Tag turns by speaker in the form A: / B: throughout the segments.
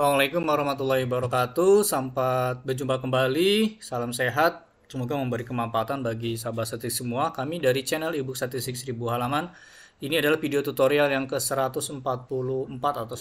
A: Assalamualaikum warahmatullahi wabarakatuh. Sampai berjumpa kembali. Salam sehat. Semoga memberi kemanfaatan bagi sahabat statistik semua. Kami dari channel Ibu Statistik 1000 halaman. Ini adalah video tutorial yang ke-144 atau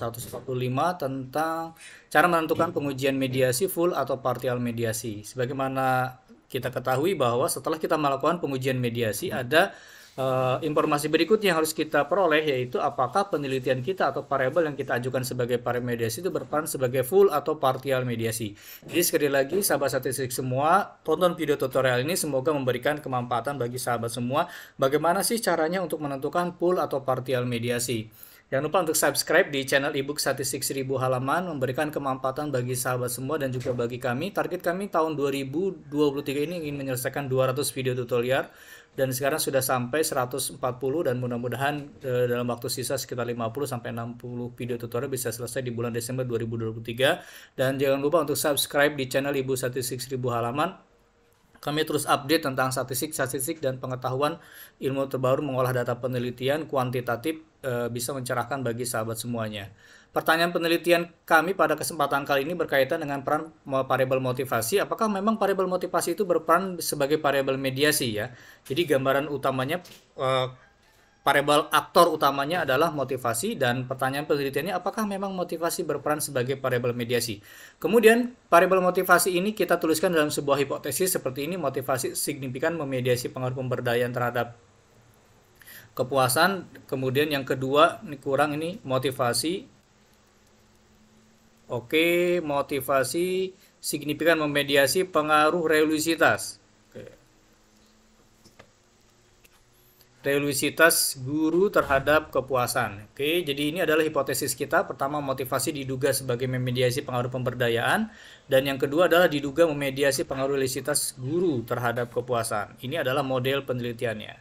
A: 145 tentang cara menentukan pengujian mediasi full atau partial mediasi. Sebagaimana kita ketahui bahwa setelah kita melakukan pengujian mediasi ada Eh, informasi berikutnya yang harus kita peroleh yaitu apakah penelitian kita atau variabel yang kita ajukan sebagai paramediasi mediasi itu berperan sebagai full atau partial mediasi. Jadi sekali lagi sahabat statistik semua, tonton video tutorial ini semoga memberikan kemampatan bagi sahabat semua bagaimana sih caranya untuk menentukan full atau partial mediasi. Jangan lupa untuk subscribe di channel ebook statistik 1000 halaman memberikan kemampatan bagi sahabat semua dan juga bagi kami. Target kami tahun 2023 ini ingin menyelesaikan 200 video tutorial dan sekarang sudah sampai 140 dan mudah-mudahan e, dalam waktu sisa sekitar 50 sampai 60 video tutorial bisa selesai di bulan Desember 2023 dan jangan lupa untuk subscribe di channel Ibu Statistik 1000 halaman kami terus update tentang statistik-statistik dan pengetahuan ilmu terbaru mengolah data penelitian kuantitatif e, bisa mencerahkan bagi sahabat semuanya. Pertanyaan penelitian kami pada kesempatan kali ini berkaitan dengan peran variabel motivasi. Apakah memang variabel motivasi itu berperan sebagai variabel mediasi ya? Jadi gambaran utamanya e, variabel aktor utamanya adalah motivasi dan pertanyaan penelitiannya apakah memang motivasi berperan sebagai variabel mediasi. Kemudian variabel motivasi ini kita tuliskan dalam sebuah hipotesis seperti ini motivasi signifikan memediasi pengaruh pemberdayaan terhadap kepuasan. Kemudian yang kedua ini kurang ini motivasi Oke, motivasi signifikan memediasi pengaruh realisitas. Reliusitas guru terhadap kepuasan. Oke, jadi ini adalah hipotesis kita. Pertama, motivasi diduga sebagai memediasi pengaruh pemberdayaan dan yang kedua adalah diduga memediasi pengaruh reliusitas guru terhadap kepuasan. Ini adalah model penelitiannya.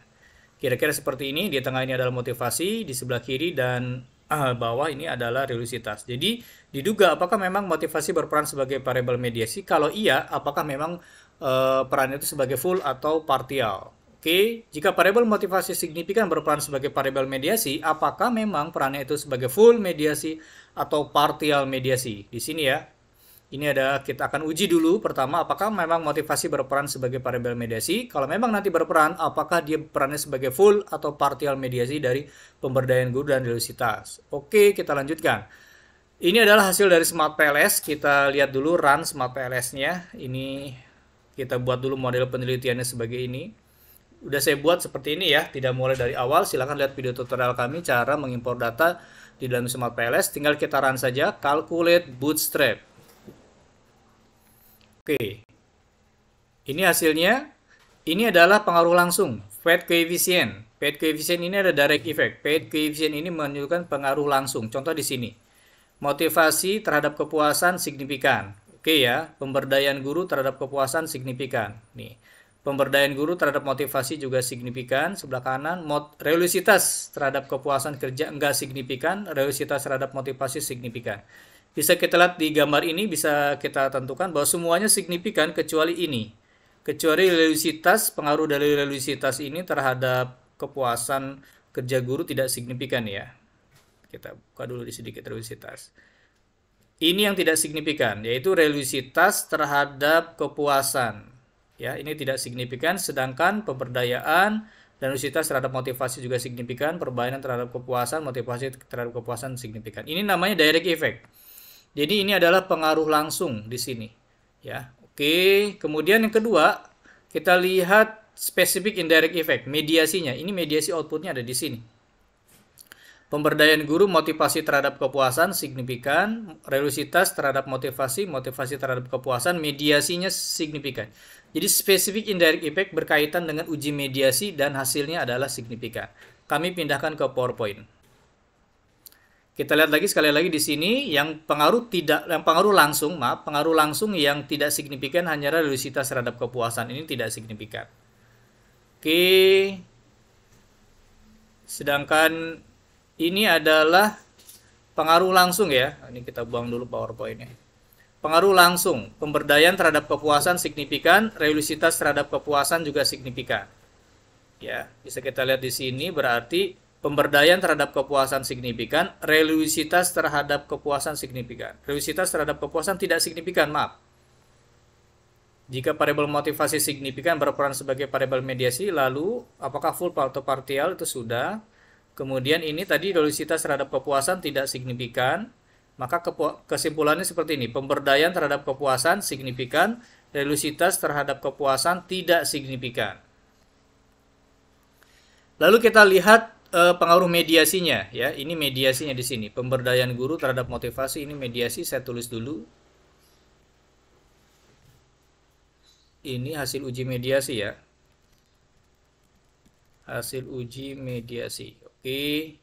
A: Kira-kira seperti ini, di tengah ini adalah motivasi, di sebelah kiri dan uh, bawah ini adalah reliusitas. Jadi, diduga apakah memang motivasi berperan sebagai variabel mediasi? Kalau iya, apakah memang uh, eh, peran itu sebagai full atau partial? Oke, jika variabel motivasi signifikan berperan sebagai variabel mediasi, apakah memang perannya itu sebagai full mediasi atau partial mediasi? Di sini ya. Ini ada kita akan uji dulu pertama apakah memang motivasi berperan sebagai variabel mediasi? Kalau memang nanti berperan, apakah dia perannya sebagai full atau partial mediasi dari pemberdayaan guru dan delusitas? Oke, kita lanjutkan. Ini adalah hasil dari Smart PLS. Kita lihat dulu run Smart PLS-nya. Ini kita buat dulu model penelitiannya sebagai ini udah saya buat seperti ini ya, tidak mulai dari awal, silahkan lihat video tutorial kami cara mengimpor data di dalam Smart PLS, tinggal kita run saja, calculate bootstrap. Oke, ini hasilnya, ini adalah pengaruh langsung, fat coefficient. Fat coefficient ini ada direct effect, fat coefficient ini menunjukkan pengaruh langsung, contoh di sini. Motivasi terhadap kepuasan signifikan. Oke ya, pemberdayaan guru terhadap kepuasan signifikan. Nih, Pemberdayaan guru terhadap motivasi juga signifikan. Sebelah kanan, mot realisitas terhadap kepuasan kerja enggak signifikan, Realisitas terhadap motivasi signifikan. Bisa kita lihat di gambar ini, bisa kita tentukan bahwa semuanya signifikan kecuali ini. Kecuali realisitas pengaruh dari realisitas ini terhadap kepuasan kerja guru tidak signifikan ya. Kita buka dulu di sedikit realisitas. Ini yang tidak signifikan, yaitu realisitas terhadap kepuasan ya ini tidak signifikan sedangkan pemberdayaan dan universitas terhadap motivasi juga signifikan perbaikan terhadap kepuasan motivasi terhadap kepuasan signifikan ini namanya direct effect jadi ini adalah pengaruh langsung di sini ya oke kemudian yang kedua kita lihat specific indirect effect mediasinya ini mediasi outputnya ada di sini Pemberdayaan guru, motivasi terhadap kepuasan signifikan, relusitas terhadap motivasi, motivasi terhadap kepuasan, mediasinya signifikan. Jadi spesifik indirect effect berkaitan dengan uji mediasi dan hasilnya adalah signifikan. Kami pindahkan ke PowerPoint. Kita lihat lagi sekali lagi di sini yang pengaruh tidak yang pengaruh langsung, maaf, pengaruh langsung yang tidak signifikan hanya relusitas terhadap kepuasan ini tidak signifikan. Oke. Sedangkan ini adalah pengaruh langsung ya. Ini kita buang dulu powerpoint Pengaruh langsung, pemberdayaan terhadap kepuasan signifikan, realisitas terhadap kepuasan juga signifikan. Ya, bisa kita lihat di sini berarti pemberdayaan terhadap kepuasan signifikan, realisitas terhadap kepuasan signifikan. Realisitas terhadap kepuasan tidak signifikan, maaf. Jika variabel motivasi signifikan berperan sebagai variabel mediasi, lalu apakah full atau partial itu sudah Kemudian ini tadi dolusitas terhadap kepuasan tidak signifikan. Maka kesimpulannya seperti ini. Pemberdayaan terhadap kepuasan signifikan. Dolusitas terhadap kepuasan tidak signifikan. Lalu kita lihat e, pengaruh mediasinya ya. Ini mediasinya di sini. Pemberdayaan guru terhadap motivasi ini mediasi saya tulis dulu. Ini hasil uji mediasi ya. Hasil uji mediasi. Oke.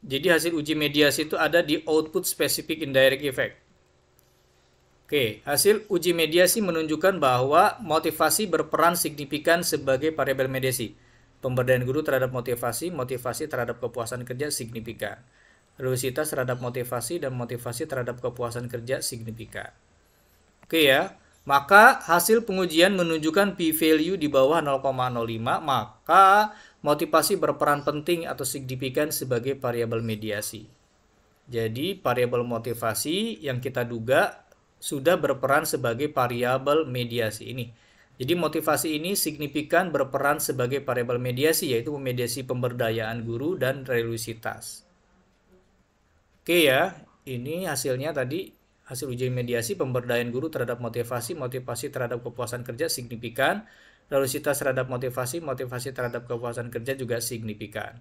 A: Jadi hasil uji mediasi itu ada di output specific indirect effect. Oke, hasil uji mediasi menunjukkan bahwa motivasi berperan signifikan sebagai variabel mediasi. Pemberdayaan guru terhadap motivasi, motivasi terhadap kepuasan kerja signifikan. Religiositas terhadap motivasi dan motivasi terhadap kepuasan kerja signifikan. Oke ya. Maka hasil pengujian menunjukkan p-value di bawah 0,05, maka motivasi berperan penting atau signifikan sebagai variabel mediasi. Jadi, variabel motivasi yang kita duga sudah berperan sebagai variabel mediasi ini. Jadi, motivasi ini signifikan berperan sebagai variabel mediasi yaitu mediasi pemberdayaan guru dan relusitas. Oke ya, ini hasilnya tadi hasil uji mediasi pemberdayaan guru terhadap motivasi, motivasi terhadap kepuasan kerja signifikan velositas terhadap motivasi, motivasi terhadap kepuasan kerja juga signifikan.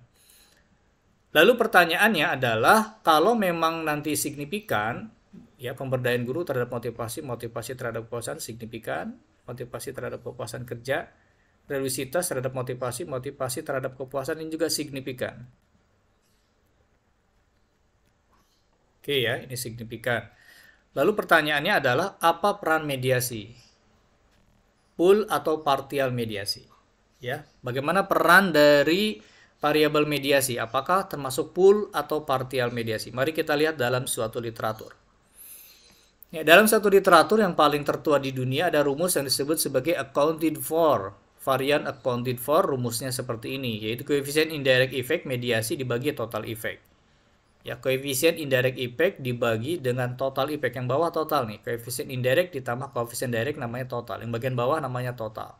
A: Lalu pertanyaannya adalah kalau memang nanti signifikan, ya pemberdayaan guru terhadap motivasi, motivasi terhadap kepuasan signifikan, motivasi terhadap kepuasan kerja, realisitas terhadap motivasi, motivasi terhadap kepuasan ini juga signifikan. Oke ya, ini signifikan. Lalu pertanyaannya adalah apa peran mediasi? full atau partial mediasi. Ya, bagaimana peran dari variabel mediasi? Apakah termasuk full atau partial mediasi? Mari kita lihat dalam suatu literatur. Ya, dalam satu literatur yang paling tertua di dunia ada rumus yang disebut sebagai accounted for. Varian accounted for rumusnya seperti ini, yaitu koefisien indirect effect mediasi dibagi total effect ya koefisien indirect impact dibagi dengan total impact yang bawah total nih koefisien indirect ditambah koefisien direct namanya total yang bagian bawah namanya total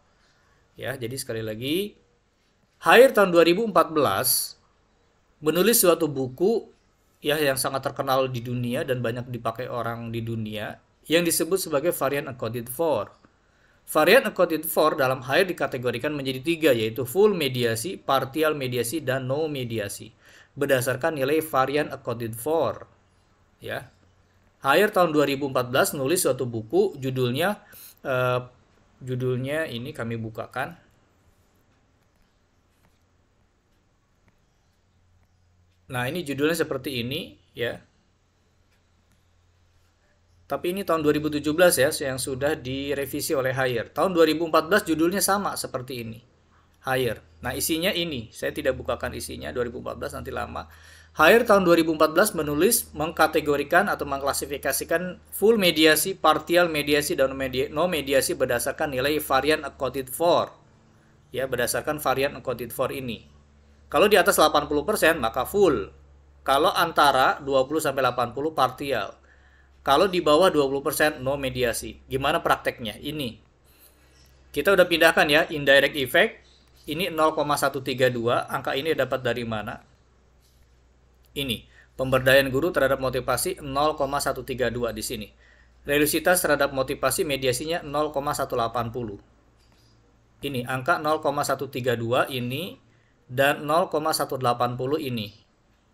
A: ya jadi sekali lagi Hair tahun 2014 menulis suatu buku ya yang sangat terkenal di dunia dan banyak dipakai orang di dunia yang disebut sebagai varian accounted for Varian accounted for dalam Hair dikategorikan menjadi tiga yaitu full mediasi, partial mediasi, dan no mediasi berdasarkan nilai varian accounted for. Ya. Hire tahun 2014 nulis suatu buku judulnya eh, judulnya ini kami bukakan. Nah, ini judulnya seperti ini ya. Tapi ini tahun 2017 ya yang sudah direvisi oleh Hire. Tahun 2014 judulnya sama seperti ini. Hire. Nah, isinya ini, saya tidak bukakan isinya 2014 nanti lama. Hire tahun 2014 menulis mengkategorikan atau mengklasifikasikan full mediasi, partial mediasi dan no mediasi berdasarkan nilai varian accounted for. Ya, berdasarkan varian accounted for ini. Kalau di atas 80% maka full. Kalau antara 20 sampai 80 partial. Kalau di bawah 20% no mediasi. Gimana prakteknya? Ini. Kita udah pindahkan ya indirect effect ini 0,132, angka ini dapat dari mana? Ini, pemberdayaan guru terhadap motivasi 0,132 di sini. Relusitas terhadap motivasi mediasinya 0,180. Ini angka 0,132 ini dan 0,180 ini.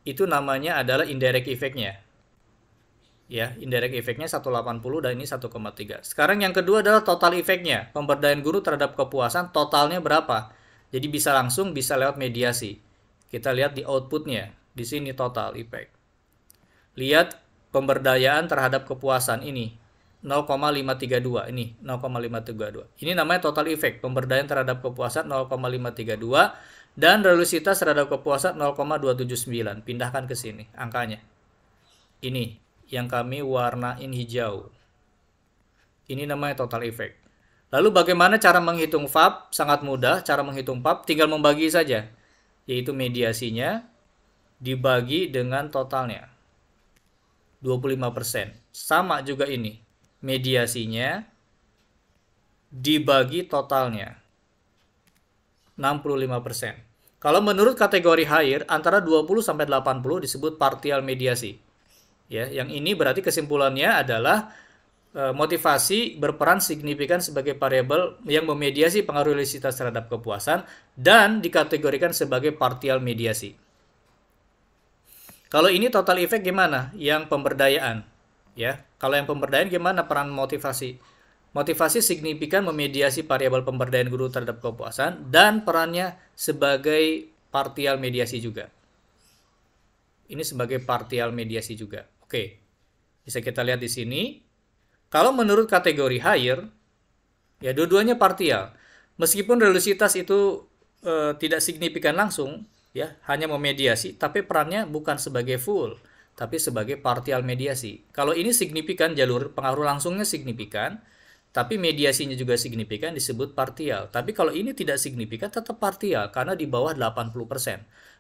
A: Itu namanya adalah indirect effect-nya. Ya, indirect effect-nya 180 dan ini 1,3. Sekarang yang kedua adalah total effect-nya. Pemberdayaan guru terhadap kepuasan totalnya berapa? Jadi bisa langsung, bisa lewat mediasi. Kita lihat di outputnya, di sini total effect. Lihat pemberdayaan terhadap kepuasan ini 0,532 ini 0,532. Ini namanya total effect pemberdayaan terhadap kepuasan 0,532 dan relusitas terhadap kepuasan 0,279. Pindahkan ke sini angkanya. Ini yang kami warnain hijau. Ini namanya total effect. Lalu bagaimana cara menghitung FAB? Sangat mudah cara menghitung FAB, tinggal membagi saja. Yaitu mediasinya dibagi dengan totalnya. 25%. Sama juga ini. Mediasinya dibagi totalnya. 65%. Kalau menurut kategori higher, antara 20 sampai 80 disebut partial mediasi. Ya, yang ini berarti kesimpulannya adalah Eh, motivasi berperan signifikan sebagai variabel yang memediasi pengaruh realisitas terhadap kepuasan dan dikategorikan sebagai partial mediasi. Kalau ini total efek gimana? Yang pemberdayaan, ya. Kalau yang pemberdayaan gimana peran motivasi? Motivasi signifikan memediasi variabel pemberdayaan guru terhadap kepuasan dan perannya sebagai partial mediasi juga. Ini sebagai partial mediasi juga. Oke. Bisa kita lihat di sini kalau menurut kategori higher, ya dua-duanya partial. Meskipun relusitas itu e, tidak signifikan langsung, ya hanya memediasi, tapi perannya bukan sebagai full, tapi sebagai partial mediasi. Kalau ini signifikan jalur pengaruh langsungnya signifikan, tapi mediasinya juga signifikan disebut partial. Tapi kalau ini tidak signifikan tetap partial karena di bawah 80%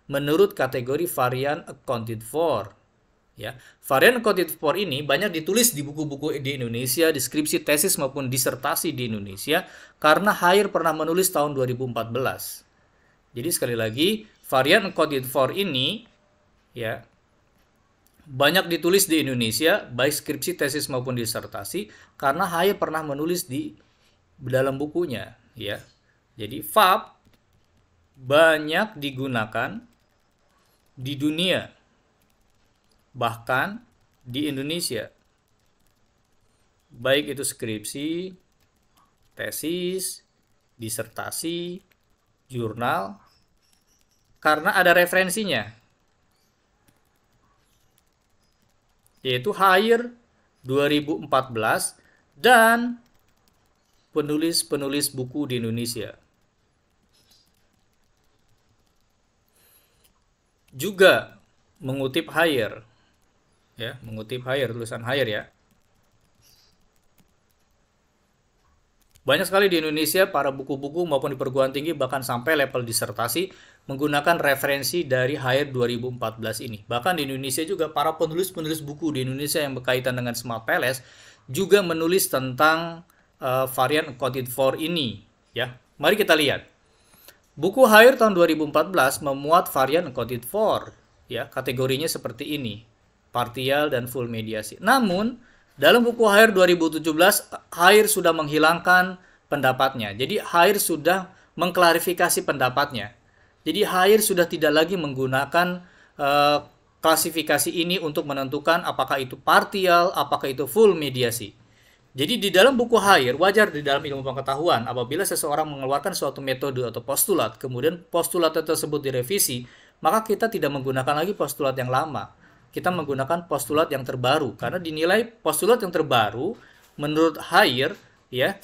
A: menurut kategori varian accounted for Ya, varian quantitative power ini banyak ditulis di buku-buku di Indonesia, deskripsi tesis maupun disertasi di Indonesia karena Hayer pernah menulis tahun 2014. Jadi sekali lagi, varian quantitative power ini ya banyak ditulis di Indonesia baik skripsi, tesis maupun disertasi karena Hayer pernah menulis di dalam bukunya, ya. Jadi FAP banyak digunakan di dunia bahkan di Indonesia baik itu skripsi, tesis, disertasi, jurnal karena ada referensinya yaitu Hire 2014 dan penulis-penulis buku di Indonesia. Juga mengutip Hire ya mengutip Hire tulisan Hire ya Banyak sekali di Indonesia para buku-buku maupun di perguruan tinggi bahkan sampai level disertasi menggunakan referensi dari Hire 2014 ini. Bahkan di Indonesia juga para penulis-penulis buku di Indonesia yang berkaitan dengan Smart Palace juga menulis tentang uh, varian accounted for ini ya. Mari kita lihat. Buku Hire tahun 2014 memuat varian accounted for ya, kategorinya seperti ini. Partial dan full mediasi. Namun, dalam buku Hair 2017, Hair sudah menghilangkan pendapatnya. Jadi Hair sudah mengklarifikasi pendapatnya. Jadi Hair sudah tidak lagi menggunakan uh, klasifikasi ini untuk menentukan apakah itu partial, apakah itu full mediasi. Jadi di dalam buku Hire wajar di dalam ilmu pengetahuan apabila seseorang mengeluarkan suatu metode atau postulat, kemudian postulat tersebut direvisi, maka kita tidak menggunakan lagi postulat yang lama kita menggunakan postulat yang terbaru karena dinilai postulat yang terbaru menurut Hayer ya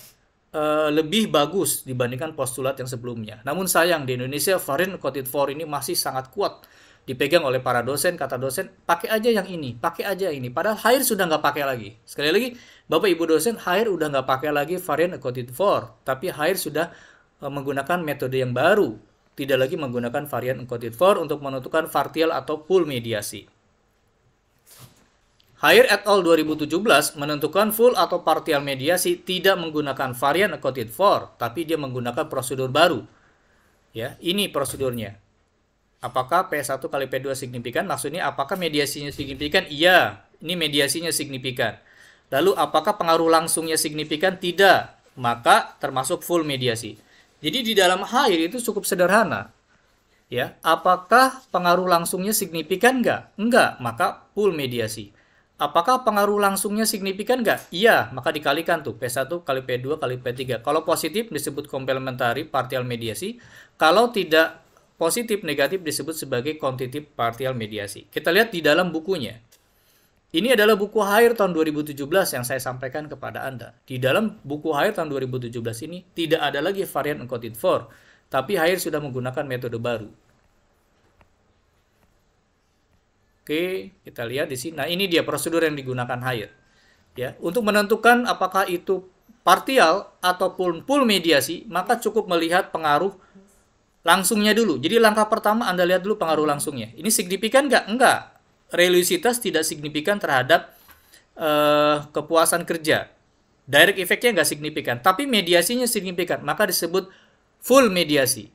A: e, lebih bagus dibandingkan postulat yang sebelumnya. Namun sayang di Indonesia varian quoted for ini masih sangat kuat dipegang oleh para dosen kata dosen pakai aja yang ini pakai aja yang ini padahal hire sudah nggak pakai lagi sekali lagi bapak ibu dosen hire udah nggak pakai lagi varian quoted for tapi hire sudah eh, menggunakan metode yang baru tidak lagi menggunakan varian encoded for untuk menentukan partial atau full mediasi. Hire et al. 2017 menentukan full atau partial mediasi tidak menggunakan varian accounted for, tapi dia menggunakan prosedur baru. Ya, ini prosedurnya. Apakah P1 kali P2 signifikan? Maksudnya apakah mediasinya signifikan? Iya, ini mediasinya signifikan. Lalu apakah pengaruh langsungnya signifikan? Tidak. Maka termasuk full mediasi. Jadi di dalam hire itu cukup sederhana. Ya, apakah pengaruh langsungnya signifikan enggak? Enggak, maka full mediasi. Apakah pengaruh langsungnya signifikan nggak? Iya, maka dikalikan tuh P1 kali P2 kali P3. Kalau positif disebut komplementari partial mediasi. Kalau tidak positif negatif disebut sebagai quantitative partial mediasi. Kita lihat di dalam bukunya. Ini adalah buku Hire tahun 2017 yang saya sampaikan kepada Anda. Di dalam buku Hire tahun 2017 ini tidak ada lagi varian encoded for, tapi Hire sudah menggunakan metode baru. Oke, kita lihat di sini. Nah, ini dia prosedur yang digunakan hire. Ya, untuk menentukan apakah itu partial ataupun full mediasi, maka cukup melihat pengaruh langsungnya dulu. Jadi langkah pertama Anda lihat dulu pengaruh langsungnya. Ini signifikan nggak? Enggak. Realisitas tidak signifikan terhadap uh, kepuasan kerja. Direct effect-nya nggak signifikan, tapi mediasinya signifikan, maka disebut full mediasi.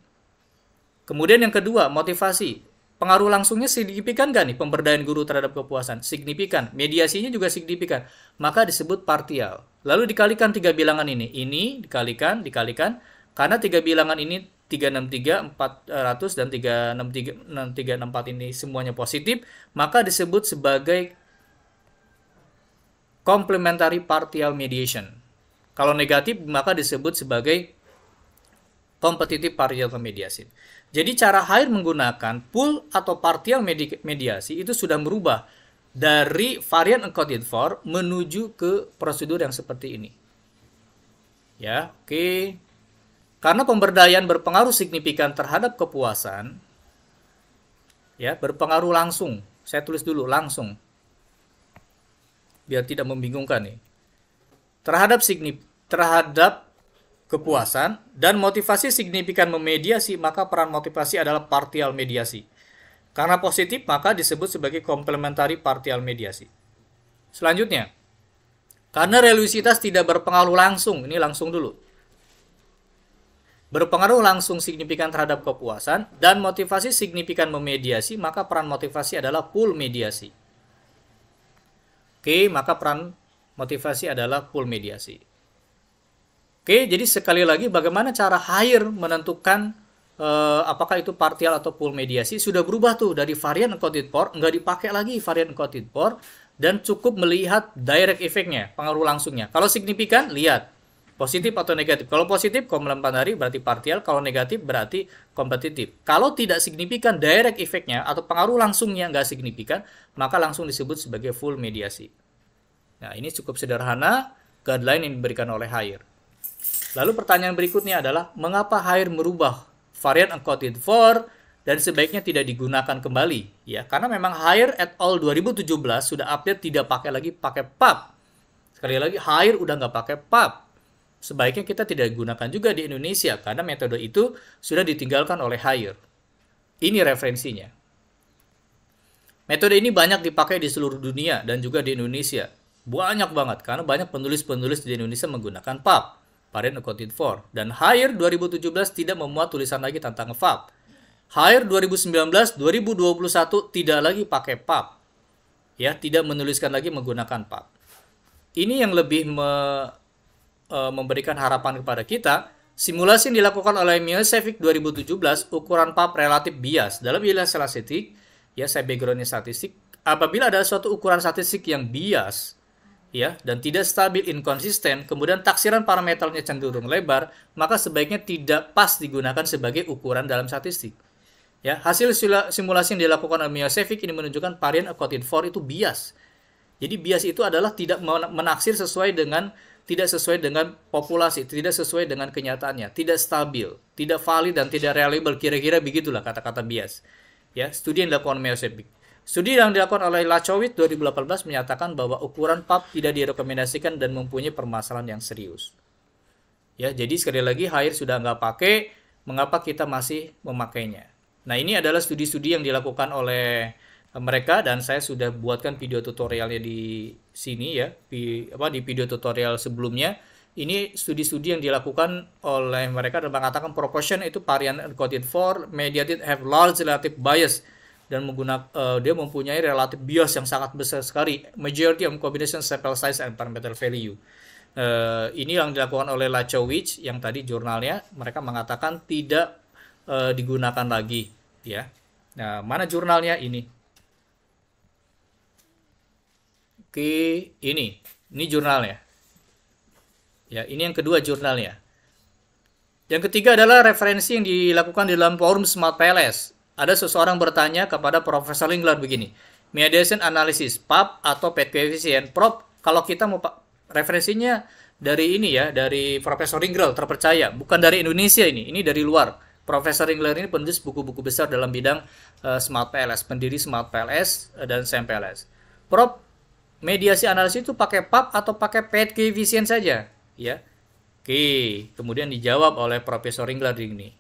A: Kemudian yang kedua, motivasi Pengaruh langsungnya signifikan gak nih pemberdayaan guru terhadap kepuasan? Signifikan. Mediasinya juga signifikan. Maka disebut partial. Lalu dikalikan tiga bilangan ini. Ini dikalikan, dikalikan. Karena tiga bilangan ini 363, 400, eh, dan 363, 6364 ini semuanya positif, maka disebut sebagai complementary partial mediation. Kalau negatif, maka disebut sebagai competitive partial mediation. Jadi cara HIRE menggunakan pool atau partial medi mediasi itu sudah merubah dari varian encoded for menuju ke prosedur yang seperti ini. Ya, oke. Okay. Karena pemberdayaan berpengaruh signifikan terhadap kepuasan, ya, berpengaruh langsung. Saya tulis dulu langsung. Biar tidak membingungkan nih. Terhadap signif terhadap kepuasan, dan motivasi signifikan memediasi, maka peran motivasi adalah partial mediasi. Karena positif, maka disebut sebagai komplementari partial mediasi. Selanjutnya, karena religiositas tidak berpengaruh langsung, ini langsung dulu. Berpengaruh langsung signifikan terhadap kepuasan dan motivasi signifikan memediasi, maka peran motivasi adalah full mediasi. Oke, maka peran motivasi adalah full mediasi. Oke, jadi sekali lagi bagaimana cara hire menentukan uh, apakah itu partial atau full mediasi sudah berubah tuh dari varian encoded for nggak dipakai lagi varian encoded for dan cukup melihat direct efeknya pengaruh langsungnya. Kalau signifikan, lihat positif atau negatif. Kalau positif, komelan hari berarti partial, kalau negatif berarti kompetitif. Kalau tidak signifikan direct efeknya atau pengaruh langsungnya nggak signifikan, maka langsung disebut sebagai full mediasi. Nah, ini cukup sederhana guideline yang diberikan oleh hire. Lalu pertanyaan berikutnya adalah mengapa air merubah varian encoded for dan sebaiknya tidak digunakan kembali ya karena memang hire at all 2017 sudah update tidak pakai lagi pakai pub sekali lagi hire udah nggak pakai pub sebaiknya kita tidak gunakan juga di Indonesia karena metode itu sudah ditinggalkan oleh hire ini referensinya metode ini banyak dipakai di seluruh dunia dan juga di Indonesia banyak banget karena banyak penulis-penulis di Indonesia menggunakan pub Varian accounted for. Dan Hire 2017 tidak memuat tulisan lagi tentang FAP. Hire 2019 2021 tidak lagi pakai PAP. Ya, tidak menuliskan lagi menggunakan PAP. Ini yang lebih me, e, memberikan harapan kepada kita Simulasi yang dilakukan oleh Miosevic 2017, ukuran PAP relatif bias. Dalam wilayah statistik, ya saya backgroundnya statistik, apabila ada suatu ukuran statistik yang bias, ya dan tidak stabil inkonsisten kemudian taksiran parameternya cenderung lebar maka sebaiknya tidak pas digunakan sebagai ukuran dalam statistik ya hasil simulasi yang dilakukan oleh Miosevic ini menunjukkan varian accounted for itu bias jadi bias itu adalah tidak menaksir sesuai dengan tidak sesuai dengan populasi tidak sesuai dengan kenyataannya tidak stabil tidak valid dan tidak reliable kira-kira begitulah kata-kata bias ya studi yang dilakukan Miosevic. Studi yang dilakukan oleh Lachowit 2018 menyatakan bahwa ukuran PAP tidak direkomendasikan dan mempunyai permasalahan yang serius. Ya, jadi sekali lagi hair sudah nggak pakai, mengapa kita masih memakainya? Nah, ini adalah studi-studi yang dilakukan oleh eh, mereka dan saya sudah buatkan video tutorialnya di sini ya, di, apa di video tutorial sebelumnya. Ini studi-studi yang dilakukan oleh mereka dan mengatakan proportion itu varian encoded for mediated have large relative bias dan menggunakan uh, eh, dia mempunyai relatif bias yang sangat besar sekali majority of combination sample size and parameter value uh, ini yang dilakukan oleh Lachowicz yang tadi jurnalnya mereka mengatakan tidak uh, digunakan lagi ya nah mana jurnalnya ini oke ini ini jurnalnya ya ini yang kedua jurnalnya yang ketiga adalah referensi yang dilakukan di dalam forum Smart PLS ada seseorang bertanya kepada Profesor Lingler begini, mediation analysis, PAP atau PET coefficient. Prof, kalau kita mau referensinya dari ini ya, dari Profesor Ringler terpercaya, bukan dari Indonesia ini, ini dari luar. Profesor Ringler ini penulis buku-buku besar dalam bidang uh, Smart PLS, pendiri Smart PLS uh, eh, dan SEM PLS. Prof, mediasi analisis itu pakai PAP atau pakai PET coefficient saja, ya? Oke, kemudian dijawab oleh Profesor Ringler ini.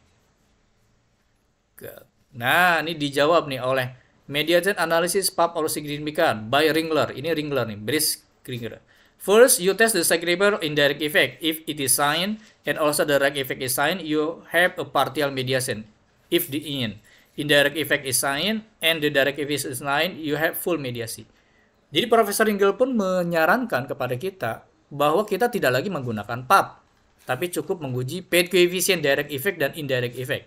A: Ke Nah, ini dijawab nih oleh Media Analysis Pub or Significant by Ringler. Ini Ringler nih, Brice Ringler. First, you test the in indirect effect. If it is signed and also the direct effect is signed, you have a partial mediation. If the in indirect effect is signed and the direct effect is signed, you have full mediasi. Jadi Profesor ringler pun menyarankan kepada kita bahwa kita tidak lagi menggunakan pub tapi cukup menguji paid coefficient direct effect dan indirect effect.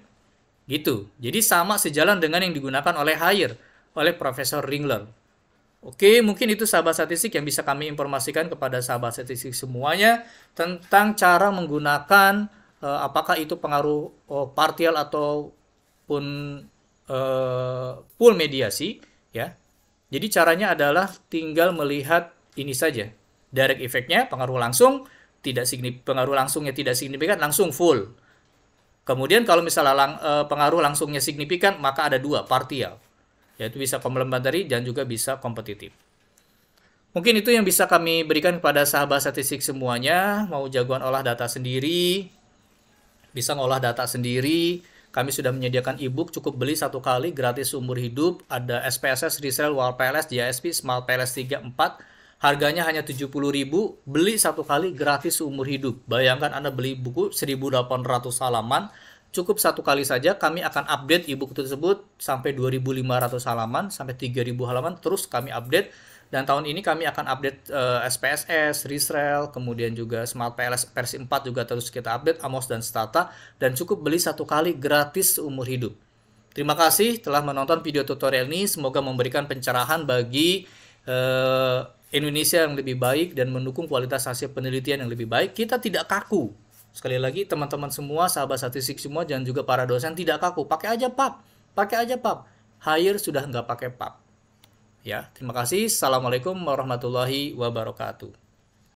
A: Gitu. Jadi sama sejalan dengan yang digunakan oleh Hayer oleh Profesor Ringler. Oke, mungkin itu sahabat statistik yang bisa kami informasikan kepada sahabat statistik semuanya tentang cara menggunakan eh, apakah itu pengaruh oh, partial ataupun eh, full mediasi ya. Jadi caranya adalah tinggal melihat ini saja. Direct efeknya pengaruh langsung tidak signif pengaruh langsungnya tidak signifikan langsung full Kemudian kalau misalnya lang, e, pengaruh langsungnya signifikan, maka ada dua, partial. Yaitu bisa complementary dan juga bisa kompetitif. Mungkin itu yang bisa kami berikan kepada sahabat statistik semuanya, mau jagoan olah data sendiri, bisa ngolah data sendiri, kami sudah menyediakan e-book, cukup beli satu kali, gratis umur hidup, ada SPSS, Resell, Wall PLS, JSP, Small PLS 3, 4, Harganya hanya 70.000, beli satu kali gratis seumur hidup. Bayangkan Anda beli buku 1800 halaman, cukup satu kali saja kami akan update e-book tersebut sampai 2500 halaman, sampai 3000 halaman terus kami update dan tahun ini kami akan update uh, eh, SPSS, Risrel, kemudian juga Smart PLS versi 4 juga terus kita update, Amos dan Stata, dan cukup beli satu kali gratis seumur hidup. Terima kasih telah menonton video tutorial ini, semoga memberikan pencerahan bagi eh, Indonesia yang lebih baik dan mendukung kualitas hasil penelitian yang lebih baik, kita tidak kaku. Sekali lagi teman-teman semua, sahabat statistik semua dan juga para dosen tidak kaku, pakai aja pap, pakai aja pap. Hire sudah nggak pakai pap. Ya, terima kasih. Assalamualaikum warahmatullahi wabarakatuh.